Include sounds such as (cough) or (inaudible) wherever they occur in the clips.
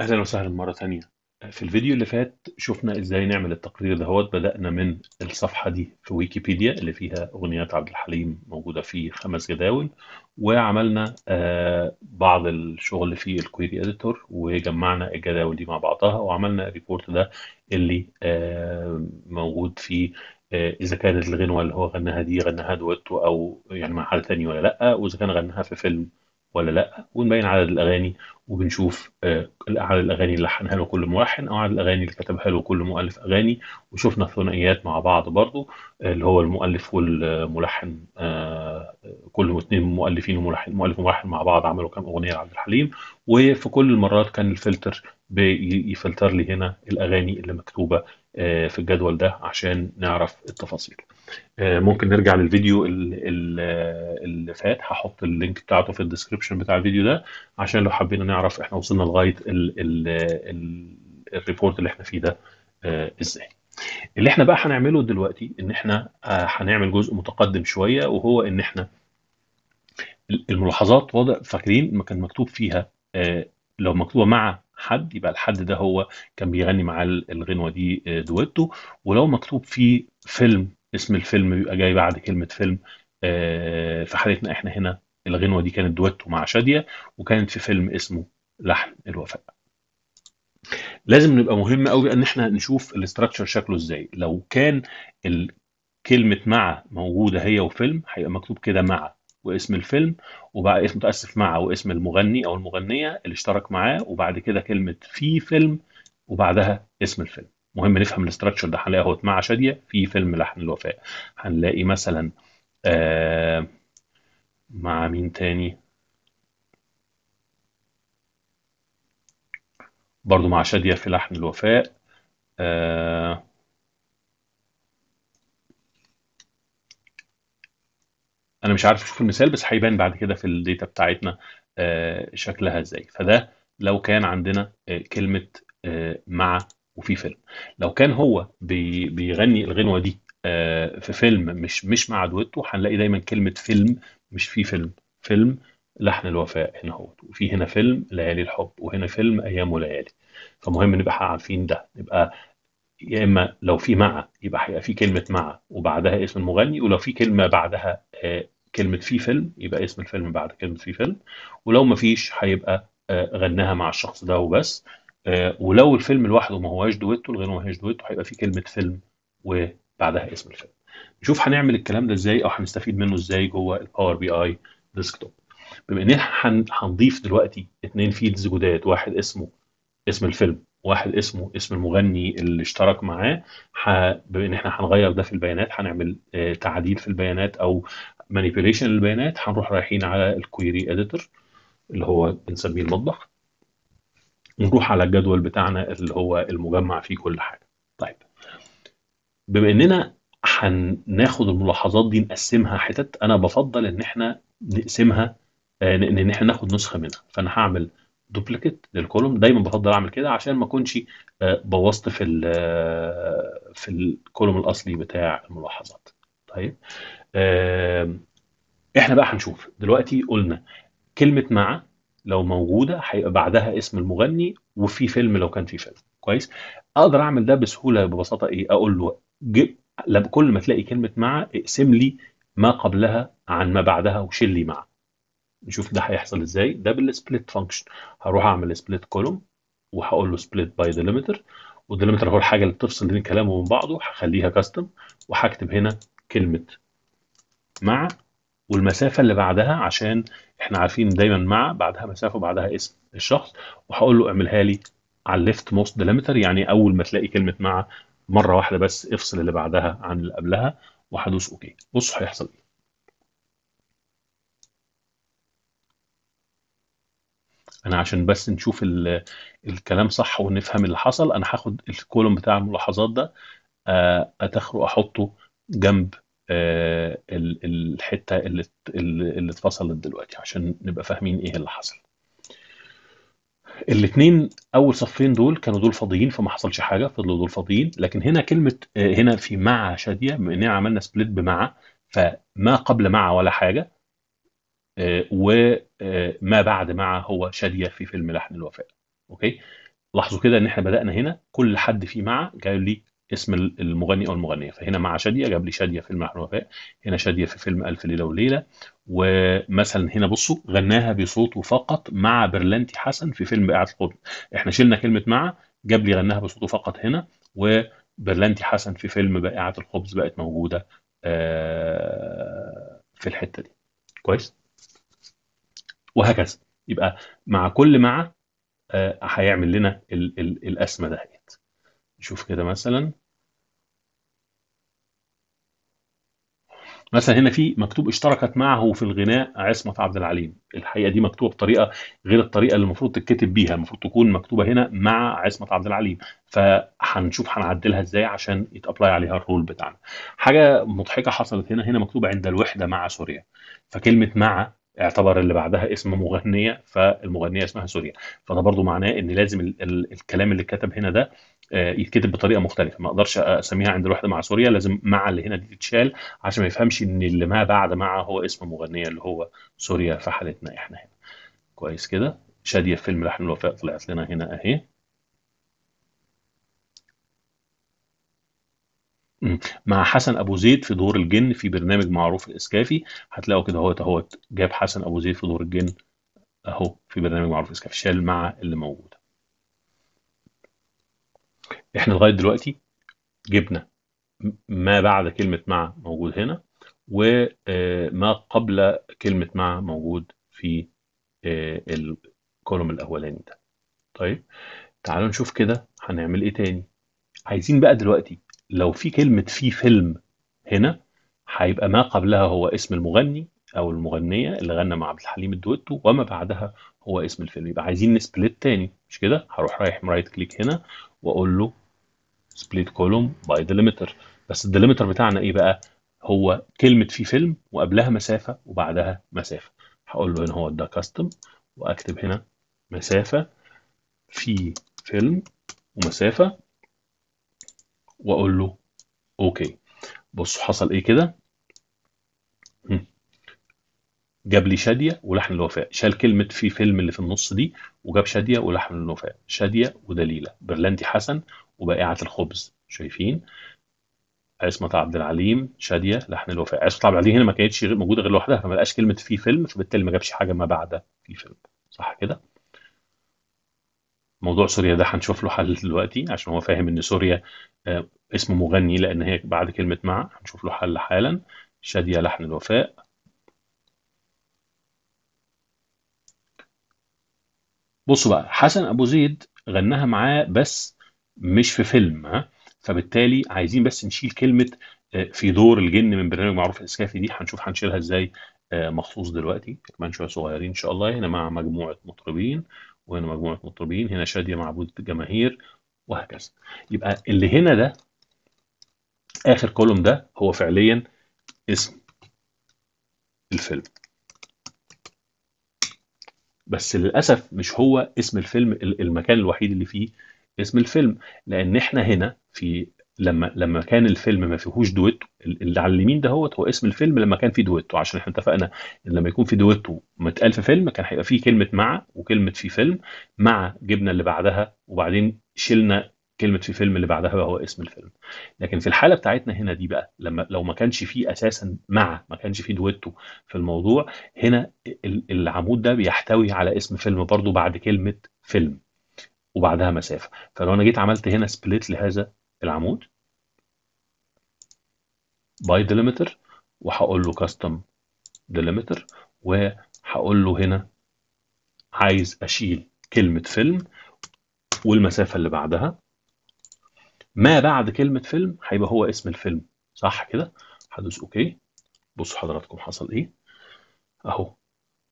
أهلا وسهلا مرة تانية في الفيديو اللي فات شفنا إزاي نعمل التقرير دهوت بدأنا من الصفحة دي في ويكيبيديا اللي فيها أغنيات عبد الحليم موجودة في خمس جداول وعملنا آه بعض الشغل في الكويري اديتور وجمعنا الجداول دي مع بعضها وعملنا الريبورت ده اللي آه موجود في آه، اذا كانت الغنوه اللي هو غناها دي غناها دويتو او يعني مع حد تاني ولا لا واذا كان غناها في فيلم ولا لا ونبين عدد الاغاني وبنشوف آه، عدد الاغاني اللي لحنها له كل ملحن او عدد الاغاني اللي كتبها له كل مؤلف اغاني وشفنا ثنائيات مع بعض برضو آه، اللي هو المؤلف والملحن آه، كل اثنين مؤلفين وملحن مؤلف وملحن مع بعض عملوا كام اغنيه لعبد الحليم وفي كل المرات كان الفلتر بيفلتر لي هنا الاغاني اللي مكتوبه آه، في الجدول ده عشان نعرف التفاصيل آه، ممكن نرجع للفيديو اللي فات هحط اللينك بتاعته في الديسكربشن بتاع الفيديو ده عشان لو حبينا نعرف احنا وصلنا لغايه الريبورت اللي احنا فيه ده آه، ازاي اللي احنا بقى هنعمله دلوقتي ان احنا هنعمل جزء متقدم شويه وهو ان احنا الملاحظات واضح فاكرين ما كان مكتوب فيها لو مكتوبه مع حد يبقى الحد ده هو كان بيغني مع الغنوه دي آه، دويتو ولو مكتوب فيه فيلم اسم الفيلم بيبقى جاي بعد كلمه فيلم آه، في حالتنا احنا هنا الغنوه دي كانت دويتو مع شاديه وكانت في فيلم اسمه لحن الوفاء لازم نبقى مهم قوي ان احنا نشوف الاستراكشر شكله ازاي لو كان كلمه مع موجوده هي وفيلم هيبقى مكتوب كده مع واسم الفيلم وبعد اسم متأسف مع واسم المغني أو المغنية اللي اشترك معاه وبعد كده كلمة في فيلم وبعدها اسم الفيلم مهم نفهم الاستراكشر ده هنلاقي اهوت مع شادية في فيلم لحن الوفاء هنلاقي مثلا آه مع مين تاني برضو مع شادية في لحن الوفاء آه انا مش عارف اشوف المثال بس هيبان بعد كده في الداتا بتاعتنا آه، شكلها ازاي فده لو كان عندنا آه، كلمه آه، مع وفي فيلم لو كان هو بيغني الغنوه دي في فيلم مش مش مع دويتو هنلاقي دايما كلمه فيلم مش في فيلم فيلم لحن الوفاء هنا هو وفي هنا فيلم ليالي الحب وهنا فيلم ايام وليالي فمهم نبقى عارفين ده نبقى يا اما لو في مع يبقى هيبقى في كلمه مع وبعدها اسم المغني ولو في كلمه بعدها آه، كلمه في فيلم يبقى اسم الفيلم بعد كلمه في فيلم ولو ما فيش هيبقى آه، غناها مع الشخص ده وبس آه، ولو الفيلم لوحده ما هواش دويتو لغيره ما هيش دويتو هيبقى في كلمه فيلم وبعدها اسم الفيلم نشوف هنعمل الكلام ده ازاي او هنستفيد منه ازاي جوه الباور بي اي ديسكتوب بما ان هنضيف دلوقتي اثنين فيلدز جداد واحد اسمه اسم الفيلم واحد اسمه اسم المغني اللي اشترك معاه ان احنا هنغير ده في البيانات هنعمل آه، تعديل في البيانات او مانيبيوليشن للبيانات هنروح رايحين على الكويري اديتور اللي هو بنسميه المطبخ ونروح على الجدول بتاعنا اللي هو المجمع فيه كل حاجه طيب بما اننا هناخد الملاحظات دي نقسمها حتت انا بفضل ان احنا نقسمها آه، ان احنا ناخد نسخه منها فانا هعمل دوبليكيت للكولوم دايما بفضل اعمل كده عشان ما اكونش آه، بوظت في ال آه، في الكولوم الاصلي بتاع الملاحظات طيب احنا بقى هنشوف دلوقتي قلنا كلمه مع لو موجوده هيبقى بعدها اسم المغني وفي فيلم لو كان في فيلم كويس اقدر اعمل ده بسهوله ببساطه ايه اقول له كل ما تلاقي كلمه مع اقسم لي ما قبلها عن ما بعدها وشيل لي مع نشوف ده هيحصل ازاي ده بالسبليت فانكشن هروح اعمل سبليت كولوم وهقول له سبليت باي ديليمتر والديليمتر هو الحاجه اللي بتفصل بين كلامه من بعضه هخليها كاستم وهكتب هنا كلمه مع والمسافه اللي بعدها عشان احنا عارفين دايما مع بعدها مسافه وبعدها اسم الشخص وهقول له اعملها لي على الليفت موست ديليمتر يعني اول ما تلاقي كلمه مع مره واحده بس افصل اللي بعدها عن اللي قبلها وهدوس اوكي بصوا هيحصل ايه انا عشان بس نشوف الكلام صح ونفهم اللي حصل انا هاخد الكولوم بتاع الملاحظات ده آه، اتاخر احطه جنب آه، الحته اللي اللي اتفصلت دلوقتي عشان نبقى فاهمين ايه اللي حصل الاثنين اول صفين دول كانوا دول فاضيين فما حصلش حاجه فضلوا دول فاضيين لكن هنا كلمه آه، هنا في مع شاديه هنا عملنا سبليت بمع فما قبل مع ولا حاجه آه، وما آه، بعد مع هو شادية في فيلم لحن الوفاء اوكي لاحظوا كده ان احنا بدأنا هنا كل حد فيه مع جايب لي اسم المغني او المغنيه فهنا مع شاديه جاب لي شاديه فيلم لحن الوفاء هنا شاديه في فيلم الف ليله وليله ومثلا هنا بصوا غناها بصوته فقط مع برلنتي حسن في فيلم بائعة القطن احنا شلنا كلمه مع جاب لي غناها بصوته فقط هنا وبرلنتي حسن في فيلم بائعه الخبز بقت موجوده آه، في الحته دي كويس وهكذا يبقى مع كل مع آه، هيعمل لنا الـ الـ الاسمه دهيت نشوف كده مثلا مثلا هنا في مكتوب اشتركت معه في الغناء عصمت عبد العليم الحقيقه دي مكتوبه بطريقه غير الطريقه اللي المفروض تتكتب بيها المفروض تكون مكتوبه هنا مع عصمت عبد العليم فهنشوف هنعدلها ازاي عشان يتابلاي عليها الرول بتاعنا حاجه مضحكه حصلت هنا هنا مكتوبه عند الوحده مع سوريا فكلمه مع اعتبر اللي بعدها اسم مغنيه فالمغنيه اسمها سوريا فده برضو معناه ان لازم ال ال الكلام اللي اتكتب هنا ده آه، يتكتب بطريقه مختلفه ما اقدرش اسميها عند الوحدة مع سوريا لازم مع اللي هنا دي تتشال عشان ما يفهمش ان اللي ما بعد مع هو اسم مغنيه اللي هو سوريا في حالتنا احنا هنا كويس كده شاديه فيلم لحن الوفاء طلعت لنا هنا اهي مع حسن أبو زيد في دور الجِن في برنامج معروف الإسكافي، هتلاقوا كده اهوت اهوت جاب حسن أبو زيد في دور الجِن أهو في برنامج معروف الإسكافي، شال مع اللي موجودة. إحنا لغاية دلوقتي جِبنا ما بعد كلمة مع موجود هنا، و آه، ما قبل كلمة مع موجود في آه، الكولوم الأولاني ده. طيب، تعالوا نشوف كده هنعمل إيه تاني. عايزين بقى دلوقتي لو في كلمة في فيلم هنا هيبقى ما قبلها هو اسم المغني أو المغنية اللي غنى مع عبد الحليم الدويتو وما بعدها هو اسم الفيلم يبقى عايزين نسبليت تاني مش كده هروح رايح رايت كليك هنا وأقول له سبليت كولوم باي ديليمتر بس الديليمتر بتاعنا إيه بقى هو كلمة في فيلم وقبلها مسافة وبعدها مسافة هقول له هنا هو ده كاستم وأكتب هنا مسافة في فيلم ومسافة واقول له اوكي بصوا حصل ايه كده جاب لي شاديه ولحن الوفاء شال كلمه في فيلم اللي في النص دي وجاب شاديه ولحن الوفاء شاديه ودليله برلندي حسن وبائعه الخبز شايفين عصمت عبد العليم شاديه لحن الوفاء عصمت عبد العليم هنا ما كانتش موجوده غير لوحدها فما لقاش كلمه في فيلم فبالتالي ما جابش حاجه ما بعد في فيلم صح كده موضوع سوريا ده هنشوف له حل دلوقتي عشان هو فاهم ان سوريا آه، اسم مغني لان هي بعد كلمه مع هنشوف له حل حالا شاديه لحن الوفاء بصوا بقى حسن ابو زيد غناها معاه بس مش في فيلم ها فبالتالي عايزين بس نشيل كلمه آه، في دور الجن من برنامج معروف الاسكافي دي هنشوف هنشيلها ازاي آه، مخصوص دلوقتي كمان شويه صغيرين ان شاء الله هنا مع مجموعه مطربين وهنا مجموعة مطربين هنا شادية معبود جماهير وهكذا يبقى اللي هنا ده آخر كولوم ده هو فعليا اسم الفيلم بس للأسف مش هو اسم الفيلم المكان الوحيد اللي فيه اسم الفيلم لأن احنا هنا في لما لما كان الفيلم ما فيهوش دويتو اللي على اليمين ده هو اسم الفيلم لما كان فيه دويتو عشان احنا اتفقنا ان لما يكون في دويتو متقال في فيلم كان هيبقى فيه كلمه مع وكلمه في فيلم مع جبنا اللي بعدها وبعدين شلنا كلمه في فيلم اللي بعدها بقى هو اسم الفيلم لكن في الحاله بتاعتنا هنا دي بقى لما لو ما كانش فيه اساسا مع ما كانش فيه دويتو في الموضوع هنا العمود ده بيحتوي على اسم فيلم برضو بعد كلمه فيلم وبعدها مسافه فلو انا جيت عملت هنا سبليت لهذا العمود باي ديليمتر وهقول له كاستم ديليمتر وهقول له هنا عايز اشيل كلمه فيلم والمسافه اللي بعدها ما بعد كلمه فيلم هيبقى هو اسم الفيلم صح كده هدوس اوكي بصوا حضراتكم حصل ايه اهو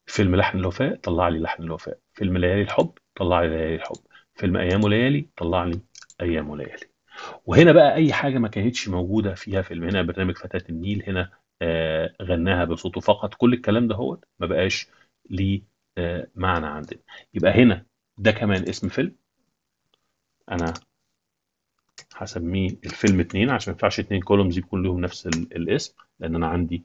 فيلم لحن الوفاء طلع لي لحن الوفاء فيلم ليالي الحب طلع لي ليالي الحب فيلم ايام وليالي طلع لي ايام وليالي وهنا بقى أي حاجة ما كانتش موجودة فيها فيلم هنا برنامج فتاة النيل هنا آه، غناها بصوته فقط كل الكلام ده هو ما بقاش ليه آه، معنى عندنا يبقى هنا ده كمان اسم فيلم أنا هسميه الفيلم اتنين عشان ما ينفعش اتنين كولومز يكون لهم نفس الاسم لأن أنا عندي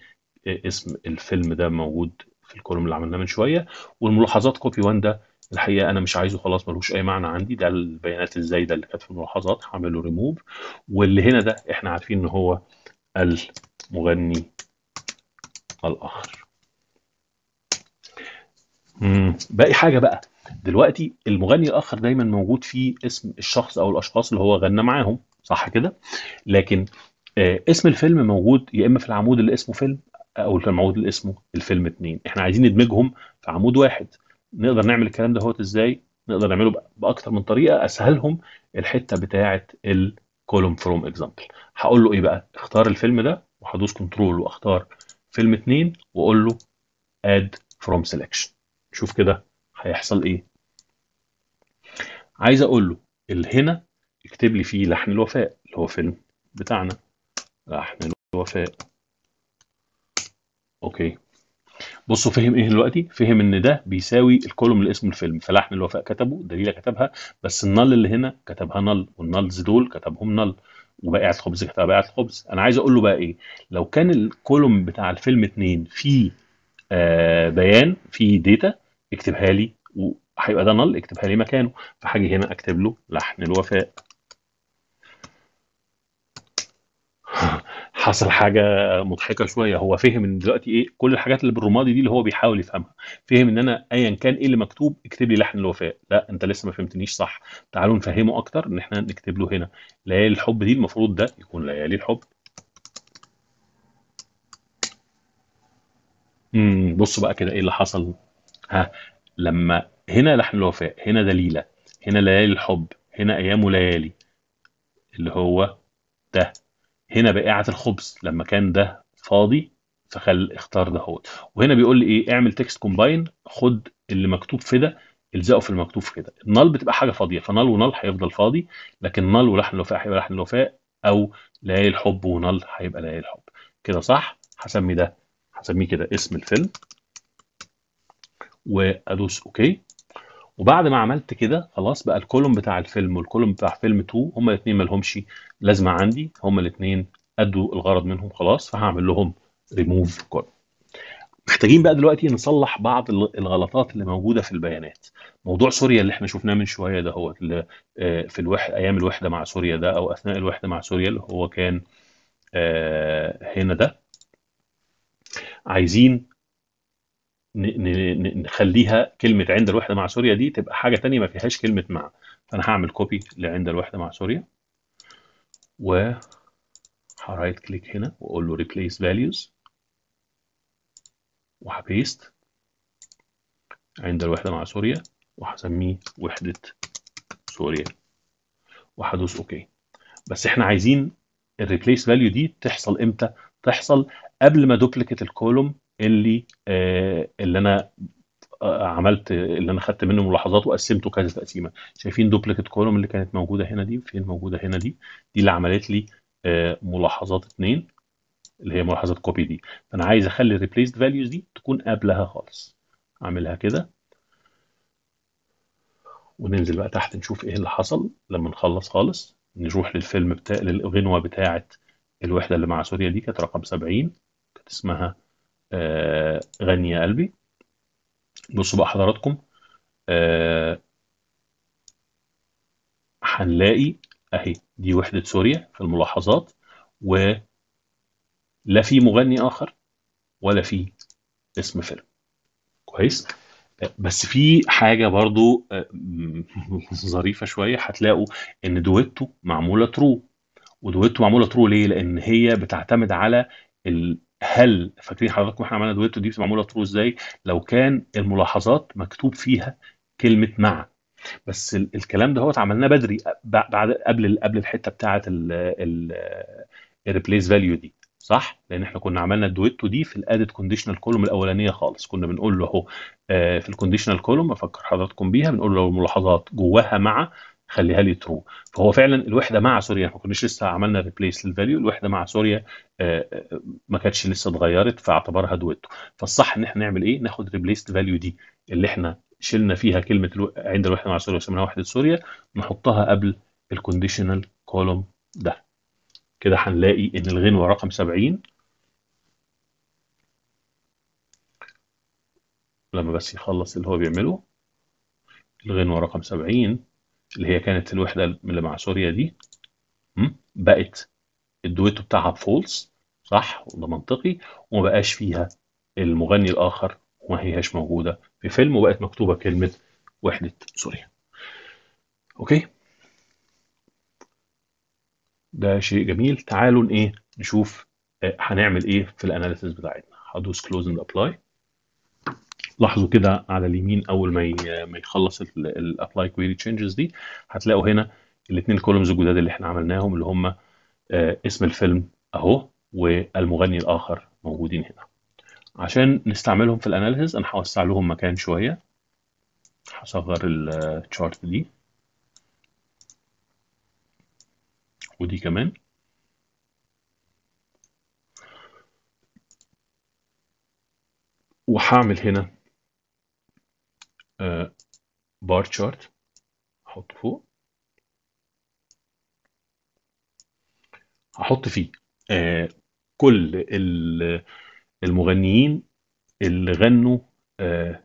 آه، اسم الفيلم ده موجود في الكولوم اللي عملناه من شويه والملاحظات كوبي 1 ده الحقيقه انا مش عايزه خلاص ملوش اي معنى عندي ده البيانات الزايده اللي كانت في الملاحظات هعمله ريموف واللي هنا ده احنا عارفين ان هو المغني الاخر باقي حاجه بقى دلوقتي المغني الاخر دايما موجود فيه اسم الشخص او الاشخاص اللي هو غنى معاهم صح كده لكن آه اسم الفيلم موجود يا اما في العمود اللي اسمه فيلم او في العمود اللي اسمه الفيلم اتنين احنا عايزين ندمجهم في عمود واحد نقدر نعمل الكلام ده ازاي نقدر نعمله باكتر من طريقه اسهلهم الحته بتاعه الكولوم فروم اكزامبل هقول له ايه بقى اختار الفيلم ده وهدوس كنترول واختار فيلم 2 واقول له اد فروم سيلكشن شوف كده هيحصل ايه عايز اقول له اللي هنا اكتب لي فيه لحن الوفاء اللي هو فيلم بتاعنا لحن الوفاء اوكي بصوا فهم ايه دلوقتي فهم ان ده بيساوي الكولوم اللي اسمه الفيلم فلحن الوفاء كتبه دليله كتبها بس النل اللي هنا كتبها نل والنلز دول كتبهم نل وبائعة خبز كتبها بائعة خبز انا عايز اقول له بقى ايه لو كان الكولوم بتاع الفيلم اتنين فيه آه بيان فيه داتا اكتبها لي وهيبقي ده نل اكتبها لي مكانه فحاجه هنا اكتب له لحن الوفاء حصل حاجه مضحكه شويه هو فهم ان دلوقتي ايه كل الحاجات اللي بالرمادي دي اللي هو بيحاول يفهمها فهم ان انا ايا كان ايه اللي مكتوب اكتب لي لحن الوفاء لا انت لسه ما فهمتنيش صح تعالوا نفهمه اكتر ان احنا نكتب له هنا ليالي الحب دي المفروض ده يكون ليالي الحب امم بص بقى كده ايه اللي حصل ها لما هنا لحن الوفاء هنا دليله هنا ليالي الحب هنا ايام وليالي اللي هو ده هنا بائعة الخبز لما كان ده فاضي فخل اختار ده هو وهنا بيقول لي ايه اعمل تكست كومباين خد اللي مكتوب في ده الزقه في المكتوب في كده النال بتبقى حاجه فاضيه فنال ونال هيفضل فاضي لكن نال ولحن الوفاء هيبقى لحن الوفاء او ليالي الحب ونال هيبقى ليالي الحب كده صح هسمي ده هسميه كده اسم الفيلم وادوس اوكي وبعد ما عملت كده خلاص بقى الكولوم بتاع الفيلم والكولوم بتاع فيلم 2 هما الاثنين مالهمش لازمه عندي هما الاثنين ادوا الغرض منهم خلاص فهعمل لهم ريموف كولوم محتاجين بقى دلوقتي نصلح بعض الغلطات اللي موجوده في البيانات موضوع سوريا اللي احنا شفناه من شويه ده هو آه، في الوح... ايام الوحده مع سوريا ده او اثناء الوحده مع سوريا اللي هو كان آه، هنا ده عايزين نخليها كلمه عند الوحده مع سوريا دي تبقى حاجه ثانيه ما فيهاش كلمه مع فانا هعمل كوبي لعند الوحده مع سوريا و هرايت كليك هنا واقول له ريبليس فاليوز وهبيست عند الوحده مع سوريا وهسميه وحده سوريا وهدوس اوكي بس احنا عايزين الريبليس فاليو دي تحصل امتى تحصل قبل ما دوبليكيت الكولوم اللي آه، اللي انا آه، عملت اللي انا خدت منه ملاحظات وقسمته كذا تقسيمه شايفين دوبليكيت كولوم اللي كانت موجوده هنا دي فين موجوده هنا دي دي اللي عملت لي آه، ملاحظات اثنين اللي هي ملاحظات كوبي دي فانا عايز اخلي الريبليسد فاليوز دي تكون قبلها خالص اعملها كده وننزل بقى تحت نشوف ايه اللي حصل لما نخلص خالص نروح للفيلم بتاع للغنوه بتاعه الوحده اللي مع سوريا دي كانت رقم 70 كانت اسمها آه، غني يا قلبي بصوا بقى حضراتكم آه، هنلاقي اهي دي وحدة سوريا في الملاحظات ولا في مغني آخر ولا في اسم فيلم كويس آه، بس في حاجة برضو (laughs) ظريفة شوية هتلاقوا ان دويتو معمولة ترو ودويتو معمولة ترو ليه؟ لان هي بتعتمد على هل فاكرين حضراتكم احنا عملنا دويتو دي بتبقى معموله ترو ازاي لو كان الملاحظات مكتوب فيها كلمه مع بس الكلام ده هو عملناه بدري بعد قبل قبل الحته بتاعه الريبليس فاليو دي صح لان احنا كنا عملنا الدويتو دي في الادد كونديشنال كولوم الاولانيه خالص كنا بنقول له اهو آه، في الكونديشنال كولوم افكر حضراتكم بيها بنقول له الملاحظات جواها مع خليها لي ترو فهو فعلا الوحده مع سوريا احنا ما كناش لسه عملنا ريبليس للفاليو الوحده مع سوريا آه، آه، ما كانتش لسه اتغيرت فاعتبرها دويتو فالصح ان احنا نعمل ايه ناخد ريبليس فاليو دي اللي احنا شلنا فيها كلمه الو... عند الوحده مع سوريا وسميناها وحده سوريا نحطها قبل الكونديشنال كولوم ده كده هنلاقي ان الغنوه رقم 70 لما بس يخلص اللي هو بيعمله الغنوه رقم 70 اللي هي كانت الوحدة اللي مع سوريا دي بقت الدويتو بتاعها بفولس صح وده منطقي وما بقاش فيها المغني الآخر وما هياش موجودة في فيلم وبقت مكتوبة كلمة وحدة سوريا أوكي ده شيء جميل تعالوا ايه نشوف آه، هنعمل ايه في الاناليسيس بتاعتنا هدوس كلوز اند ابلاي لاحظوا كده على اليمين اول ما ما يخلص الابلاي كويري تشينجز دي هتلاقوا هنا الاثنين كولومز الجداد اللي احنا عملناهم اللي هم آه، اسم الفيلم اهو والمغني الاخر موجودين هنا عشان نستعملهم في الاناليسز انا هوسع لهم مكان شويه هصغر الشارت آه، دي ودي كمان وهعمل هنا بار تشارت احطه فوق هحط فيه كل المغنيين اللي غنوا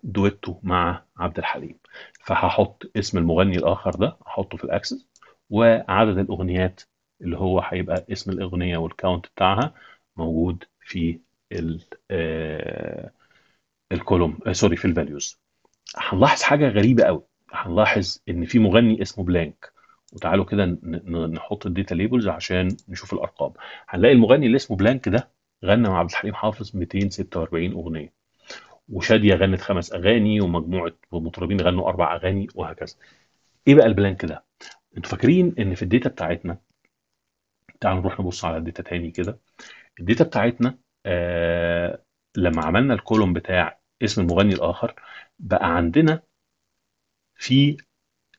دويتو مع عبد الحليم فهحط اسم المغني الاخر ده احطه في الاكسس وعدد الاغنيات اللي هو هيبقى اسم الاغنيه والكاونت بتاعها موجود في الكولوم سوري في الفاليوز هنلاحظ حاجه غريبه قوي هنلاحظ ان في مغني اسمه بلانك وتعالوا كده نحط الداتا ليبلز عشان نشوف الارقام هنلاقي المغني اللي اسمه بلانك ده غنى مع عبد الحليم حافظ 246 اغنيه وشاديه غنت خمس اغاني ومجموعه مطربين غنوا اربع اغاني وهكذا ايه بقى البلانك ده انتوا فاكرين ان في الداتا بتاعتنا تعالوا نروح نبص على الداتا تاني كده الداتا بتاعتنا آه لما عملنا الكولوم بتاع اسم المغني الاخر بقى عندنا في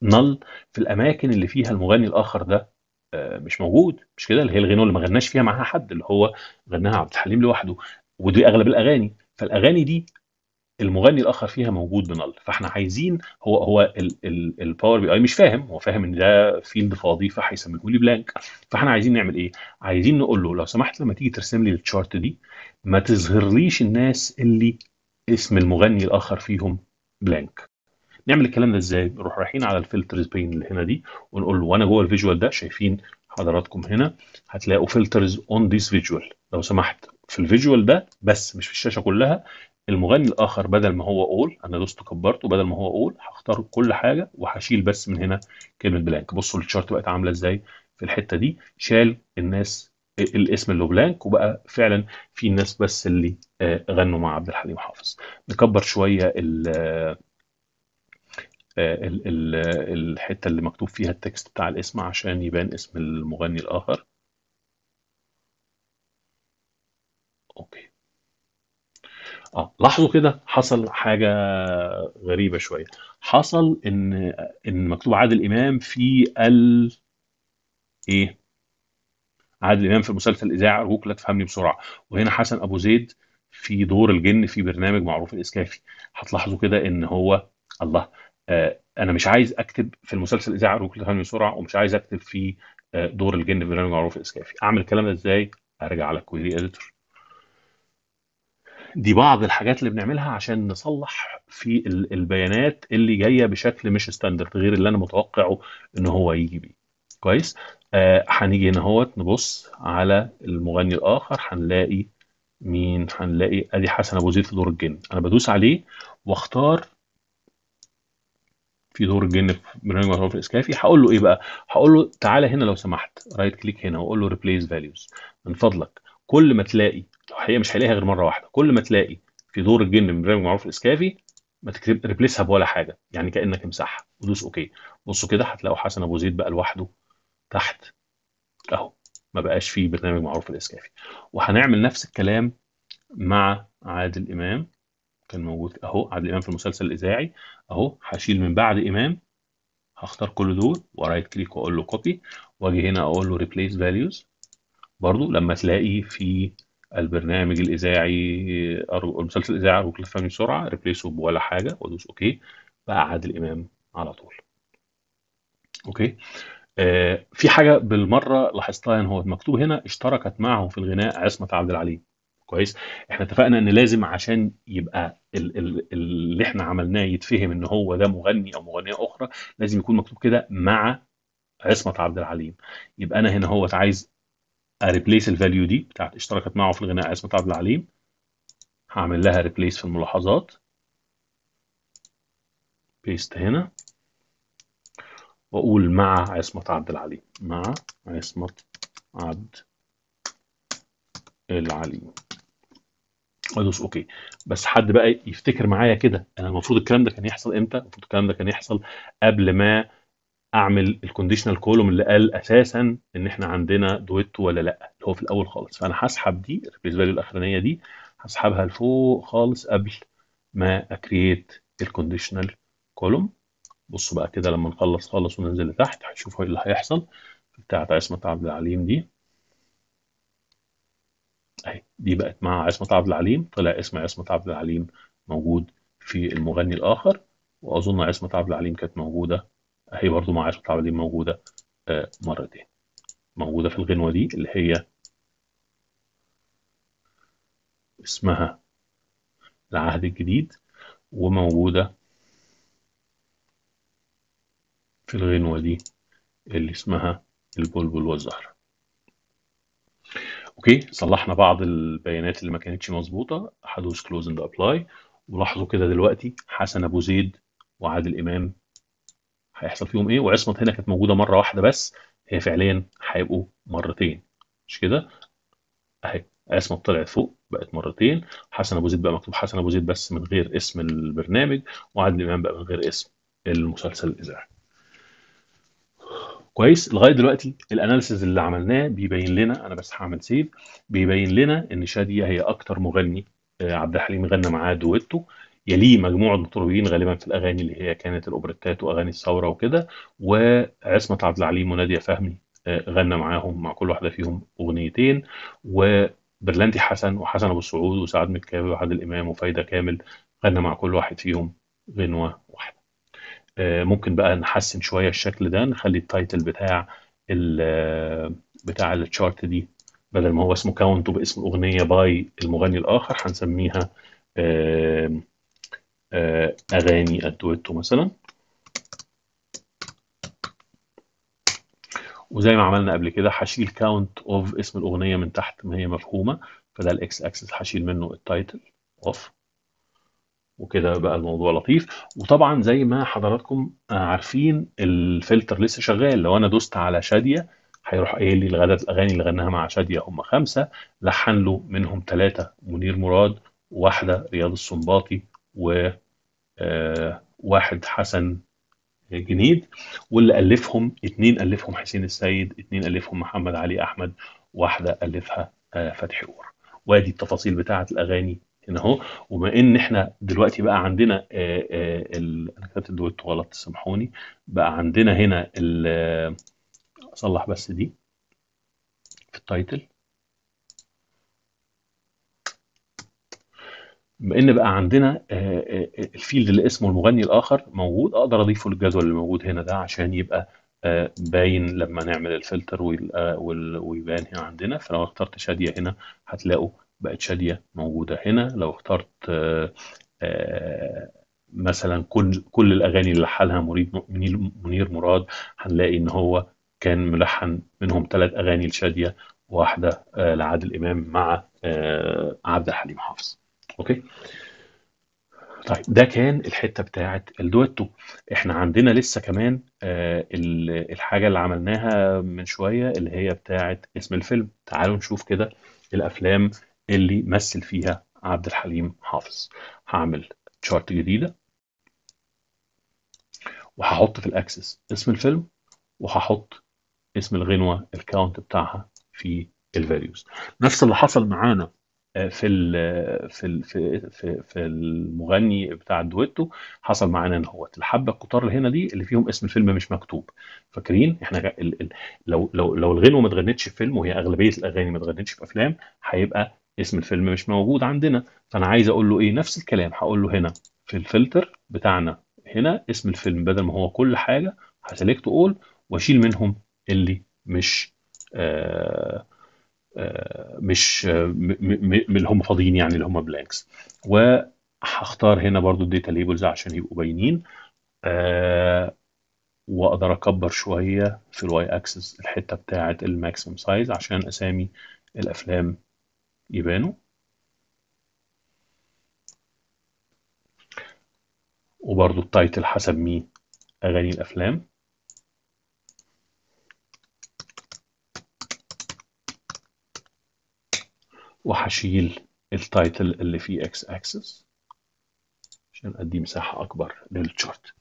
نل في الاماكن اللي فيها المغني الاخر ده آه، مش موجود مش كده اللي هي الغنوه اللي ما غناش فيها معاها حد اللي هو غناها عبد الحليم لوحده ودي اغلب الاغاني فالاغاني دي المغني الاخر فيها موجود بنل فاحنا عايزين هو هو الباور بي اي مش فاهم هو فاهم ان ده فيلد فاضي فهيسميه لي بلانك فاحنا عايزين نعمل ايه عايزين نقول له لو سمحت لما تيجي ترسم لي التشارت دي ما تظهرليش الناس اللي اسم المغني الاخر فيهم بلانك نعمل الكلام ده ازاي نروح رايحين على الفلترز بين اللي هنا دي ونقول له وانا جوه الفيجوال ده شايفين حضراتكم هنا هتلاقوا فلترز اون ذيس فيجوال لو سمحت في الفيجوال ده بس مش في الشاشه كلها المغني الاخر بدل ما هو اول انا دوست كبرته بدل ما هو اول هختار كل حاجه وهشيل بس من هنا كلمه بلانك بصوا الشارت بقت عامله ازاي في الحته دي شال الناس الاسم اللي بلانك وبقى فعلا في الناس بس اللي آه، غنوا مع عبد الحليم حافظ نكبر شويه آه، آه، ال الحته اللي مكتوب فيها التكست بتاع الاسم عشان يبان اسم المغني الاخر اوكي اه لاحظوا كده حصل حاجه غريبه شويه حصل ان ان مكتوب عادل امام في ال ايه عادل امام في مسلسل اذاعه ارجوك لا تفهمني بسرعه وهنا حسن ابو زيد في دور الجن في برنامج معروف الاسكافي هتلاحظوا كده ان هو الله آه انا مش عايز اكتب في المسلسل اذاعه ارجوك لا تفهمني بسرعه ومش عايز اكتب في آه دور الجن في برنامج معروف الاسكافي اعمل الكلام ده ازاي ارجع على الكويري اديتور دي بعض الحاجات اللي بنعملها عشان نصلح في البيانات اللي جايه بشكل مش ستاندرد غير اللي انا متوقعه ان هو يجي بيه كويس آه هنيجي هنا اهوت نبص على المغني الاخر هنلاقي مين هنلاقي ادي حسن ابو زيد في دور الجن انا بدوس عليه واختار في دور الجن في برنامج معروف الاسكافي هقول له ايه بقى هقول له تعالى هنا لو سمحت رايت كليك هنا واقول له ريبليس فاليوز من فضلك كل ما تلاقي هي مش هلاقيها غير مره واحده كل ما تلاقي في دور الجن من برنامج معروف الاسكافي ما تكتب ريبليسها بولا حاجه يعني كانك امسحها ودوس اوكي بصوا كده هتلاقوا حسن ابو زيد بقى لوحده تحت اهو ما بقاش فيه برنامج معروف الاسكافي وهنعمل نفس الكلام مع عادل امام كان موجود اهو عادل امام في المسلسل الاذاعي اهو هشيل من بعد امام هختار كل دول ورايت كليك واقول له كوبي واجي هنا اقول له ريبليس فاليوز برضو لما تلاقي في البرنامج الاذاعي او المسلسل الاذاعي ارجوك تفهمني بسرعه ريبليس بولا حاجه وادوس اوكي بقى عادل امام على طول اوكي آه، في حاجة بالمرة لاحظتها ان هو مكتوب هنا اشتركت معه في الغناء عصمت عبد العليم كويس احنا اتفقنا ان لازم عشان يبقى ال ال اللي احنا عملناه يتفهم ان هو ده مغني او مغنية اخرى لازم يكون مكتوب كده مع عصمت عبد العليم يبقى انا هنا هو عايز اريبليس الفاليو دي بتاعت اشتركت معه في الغناء عصمت عبد العليم هعمل لها ريبليس في الملاحظات بيست هنا واقول مع عصمت عبد العليم مع عصمت عبد العليم ادوس اوكي بس حد بقى يفتكر معايا كده انا المفروض الكلام ده كان يحصل امتى المفروض الكلام ده كان يحصل قبل ما اعمل الكونديشنال كولوم اللي قال اساسا ان احنا عندنا دويتو ولا لا اللي هو في الاول خالص فانا هسحب دي الريبليس فاليو الاخرانيه دي هسحبها لفوق خالص قبل ما اكريت الكونديشنال كولوم بصوا بقى كده لما نخلص خالص وننزل لتحت هتشوفوا ايه اللي هيحصل بتاعت عصمه عبد العليم دي اهي دي بقت مع عصمه عبد العليم طلع اسم عصمه عبد العليم موجود في المغني الاخر واظن عصمه عبد العليم كانت موجوده اهي برضو مع عصمه عبد العليم موجوده آه مرتين موجوده في الغنوه دي اللي هي اسمها العهد الجديد وموجوده في الغنوة دي اللي اسمها البلبل والزهرة اوكي صلحنا بعض البيانات اللي ما كانتش مظبوطة حدوث كلوز اند ابلاي ولاحظوا كده دلوقتي حسن ابو زيد وعادل امام هيحصل فيهم ايه وعصمت هنا كانت موجودة مرة واحدة بس هي فعليا هيبقوا مرتين مش كده اهي اسمه طلعت فوق بقت مرتين حسن ابو زيد بقى مكتوب حسن ابو زيد بس من غير اسم البرنامج وعادل امام بقى من غير اسم المسلسل الاذاعي كويس لغايه دلوقتي الاناليسيز اللي عملناه بيبين لنا انا بس هعمل سيف بيبين لنا ان شاديه هي اكتر مغني آه، عبد الحليم غنى معاه دويتو يليه مجموعة مطربين غالبا في الأغاني اللي هي كانت الأوبريتات وأغاني الثورة وكده وعصمة عبد العليم ونادية فهمي آه، غنى معاهم مع كل واحدة فيهم أغنيتين وبرلانتي حسن وحسن أبو السعود وسعد مكاوي وعادل إمام وفايدة كامل غنى مع كل واحد فيهم غنوة واحدة آه، ممكن بقى نحسن شويه الشكل ده نخلي التايتل بتاع ال آه، بتاع التشارت دي بدل ما هو اسمه كاونت وباسم الاغنيه باي المغني الاخر هنسميها آه، اغاني الدويتو مثلا وزي ما عملنا قبل كده هشيل كاونت اوف اسم الاغنيه من تحت ما هي مفهومه فده الاكس اكسس هشيل منه التايتل اوف وكده بقى الموضوع لطيف وطبعا زي ما حضراتكم عارفين الفلتر لسه شغال لو انا دوست على شاديه هيروح قايل لي الغدد الاغاني اللي غناها مع شاديه هم خمسه لحن له منهم ثلاثه منير مراد واحده رياض السنباطي و آه، واحد حسن جنيد واللي الفهم اتنين الفهم حسين السيد اتنين الفهم محمد علي احمد واحده الفها آه، فتحي اور وادي التفاصيل بتاعه الاغاني اهو وبما ان احنا دلوقتي بقى عندنا آه، آه، انا كتبت دوت غلط سامحوني بقى عندنا هنا ال... اصلح بس دي في التايتل بما ان بقى عندنا آه، الفيلد اللي اسمه المغني الاخر موجود اقدر اضيفه للجدول اللي موجود هنا ده عشان يبقى باين لما نعمل الفلتر ويبان هنا عندنا فلو اخترت شاديه هنا هتلاقوا بقت شاديه موجوده هنا لو اخترت آه، آه، مثلا كل الاغاني اللي لحنها منير مراد هنلاقي ان هو كان ملحن منهم ثلاث اغاني لشاديه واحده آه، لعادل امام مع عبد الحليم حافظ اوكي طيب ده كان الحته بتاعه الدويتو احنا عندنا لسه كمان الحاجه اللي عملناها من شويه اللي هي بتاعه اسم الفيلم تعالوا نشوف كده الافلام اللي مثل فيها عبد الحليم حافظ هعمل تشارت جديدة وهحط في الاكسس اسم الفيلم وهحط اسم الغنوة الكاونت بتاعها في الفاليوز نفس اللي حصل معانا آه، في آه، في في في, في المغني بتاع الدويتو حصل معانا ان هو الحبه القطار اللي هنا دي اللي فيهم اسم الفيلم مش مكتوب فاكرين احنا لو لو لو الغنوه ما اتغنتش في فيلم وهي اغلبيه الاغاني ما اتغنتش في افلام هيبقى اسم الفيلم مش موجود عندنا فانا عايز اقول له ايه نفس الكلام هقول له هنا في الفلتر بتاعنا هنا اسم الفيلم بدل ما هو كل حاجه هسلكت اول واشيل منهم اللي مش آآ آه، آآ آه، مش آه، اللي هم فاضيين يعني اللي هم بلانكس وهختار هنا برضو الداتا ليبلز عشان يبقوا باينين واقدر اكبر شويه في الواي اكسس الحته بتاعه الماكسيمم سايز عشان اسامي الافلام يبانوا وبرضو التايتل حسب مين أغاني الأفلام وهشيل التايتل اللي فيه اكس اكسس عشان ادي مساحة اكبر للتشارت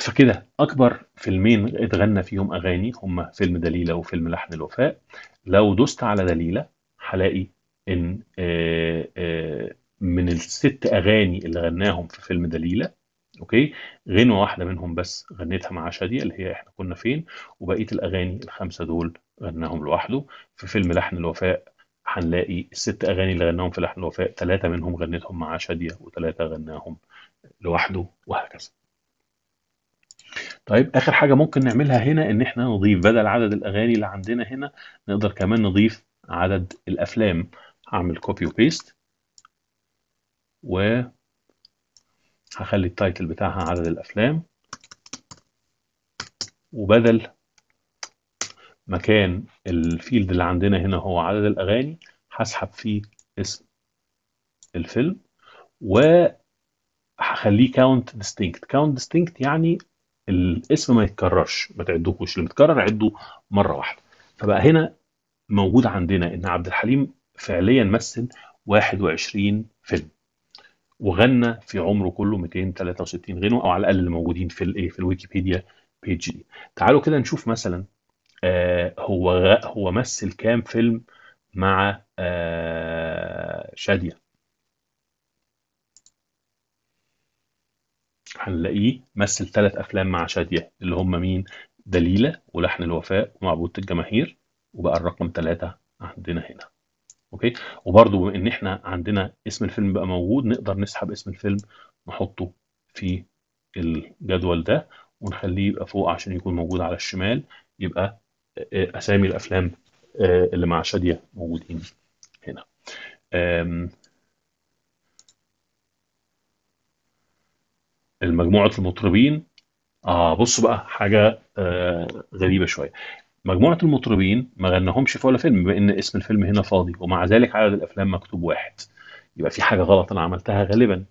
فكده اكبر فيلمين اتغنى فيهم اغاني هما فيلم دليلة وفيلم لحن الوفاء لو دوست على دليلة هلاقي ان آه، آه، من الست اغاني اللي غناهم في فيلم دليله اوكي غنوه واحده منهم بس غنيتها مع شاديه اللي هي احنا كنا فين وبقيه الاغاني الخمسه دول غناهم لوحده في فيلم لحن الوفاء هنلاقي الست اغاني اللي غناهم في لحن الوفاء ثلاثه منهم غنتهم مع شاديه وثلاثه غناهم لوحده وهكذا طيب اخر حاجه ممكن نعملها هنا ان احنا نضيف بدل عدد الاغاني اللي عندنا هنا نقدر كمان نضيف عدد الافلام هعمل كوبي وبيست و هخلي التايتل بتاعها عدد الافلام وبدل مكان الفيلد اللي عندنا هنا هو عدد الاغاني هسحب فيه اسم الفيلم و هخليه كاونت ديستينكت كاونت ديستينكت يعني الاسم ما يتكررش ما تعدوهوش اللي متكرر عدوه مره واحده فبقى هنا موجود عندنا ان عبد الحليم فعليا مثل 21 فيلم وغنى في عمره كله 263 غنوه او على الاقل اللي موجودين في الايه في الويكيبيديا بيج دي تعالوا كده نشوف مثلا آه هو هو مثل كام فيلم مع آه شاديه هنلاقيه مثل ثلاث افلام مع شاديه اللي هم مين دليله ولحن الوفاء ومعبود الجماهير وبقى الرقم 3 عندنا هنا اوكي وبرده بما ان احنا عندنا اسم الفيلم بقى موجود نقدر نسحب اسم الفيلم نحطه في الجدول ده ونخليه يبقى فوق عشان يكون موجود على الشمال يبقى آه، آه، اسامي الافلام آه، اللي مع شاديه موجودين هنا المجموعة المطربين اه بصوا بقى حاجة آه غريبة شوية مجموعة المطربين ما غناهمش في ولا فيلم بأن اسم الفيلم هنا فاضي ومع ذلك عدد الأفلام مكتوب واحد يبقى في حاجة غلط أنا عملتها غالبا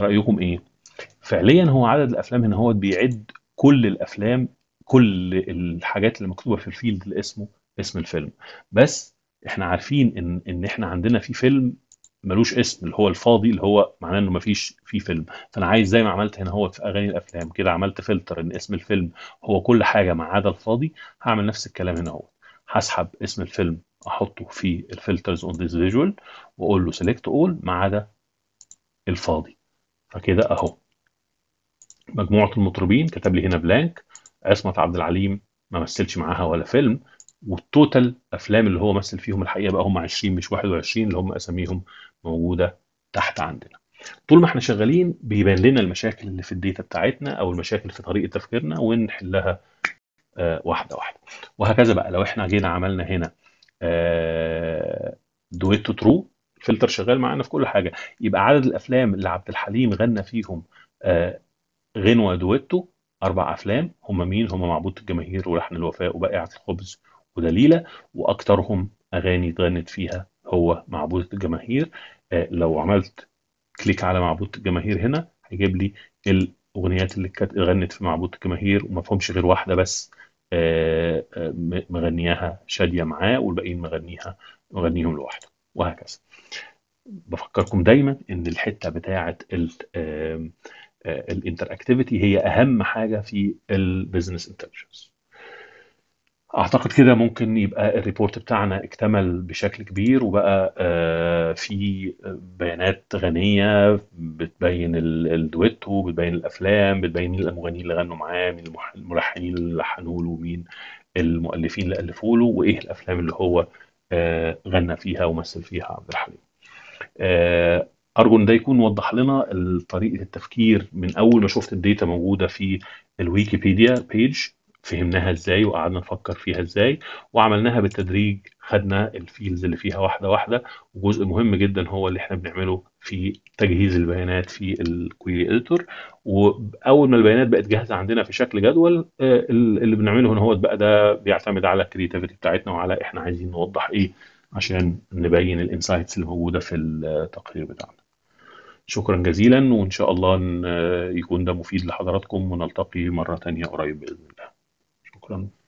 رأيكم إيه؟ فعليا هو عدد الأفلام هنا هو بيعد كل الأفلام كل الحاجات اللي مكتوبة في الفيلد اللي اسمه اسم الفيلم بس احنا عارفين ان ان احنا عندنا في فيلم ملوش اسم اللي هو الفاضي اللي هو معناه انه مفيش فيه فيلم فانا عايز زي ما عملت هنا هو في اغاني الافلام كده عملت فلتر ان اسم الفيلم هو كل حاجه ما عدا الفاضي هعمل نفس الكلام هنا هو هسحب اسم الفيلم احطه في الفلترز اون ذيس فيجوال واقول له سيلكت اول ما عدا الفاضي فكده اهو مجموعه المطربين كتب لي هنا بلانك عصمت عبد العليم ما مثلش معاها ولا فيلم والتوتال افلام اللي هو مثل فيهم الحقيقه بقى هم 20 مش 21 اللي هم اساميهم موجوده تحت عندنا طول ما احنا شغالين بيبان لنا المشاكل اللي في الداتا بتاعتنا او المشاكل في طريقه تفكيرنا ونحلها آه، واحده واحده وهكذا بقى لو احنا جينا عملنا هنا آه، دويتو ترو الفلتر شغال معانا في كل حاجه يبقى عدد الافلام اللي عبد الحليم غنى فيهم آه، غنوه دويتو اربع افلام هم مين هم معبود الجماهير ولحن الوفاء وبائعه الخبز ودليلة واكثرهم أغاني اتغنت فيها هو معبودة الجماهير آه، لو عملت كليك على معبودة الجماهير هنا هيجيب لي الأغنيات اللي كانت اتغنت في معبودة الجماهير وما فهمش غير واحدة بس آه، آه، مغنياها شادية معاه والباقيين مغنيها مغنيهم لوحده وهكذا بفكركم دايما ان الحته بتاعه الانتر اكتيفيتي هي اهم حاجه في البيزنس انتليجنس اعتقد كده ممكن يبقى الريبورت بتاعنا اكتمل بشكل كبير وبقى آه، في بيانات غنيه بتبين الدويتو بتبين الافلام بتبين مين المغنيين اللي غنوا معاه مين الملحنين اللي لحنوا له مين المؤلفين اللي الفوا له وايه الافلام اللي هو آه، غنى فيها ومثل فيها عبد الحليم آه، ارجو ان ده يكون وضح لنا طريقه التفكير من اول ما شفت الداتا موجوده في الويكيبيديا بيج فهمناها ازاي وقعدنا نفكر فيها ازاي وعملناها بالتدريج خدنا الفيلز اللي فيها واحده واحده وجزء مهم جدا هو اللي احنا بنعمله في تجهيز البيانات في الكويري اديتور واول ما البيانات بقت جاهزه عندنا في شكل جدول آه، اللي بنعمله هنا هو بقى ده بيعتمد على الكريتيفيتي بتاعتنا وعلى احنا عايزين نوضح ايه عشان نبين الانسايتس اللي موجوده في التقرير بتاعنا شكرا جزيلا وان شاء الله يكون ده مفيد لحضراتكم ونلتقي مره ثانيه قريب باذن الله problem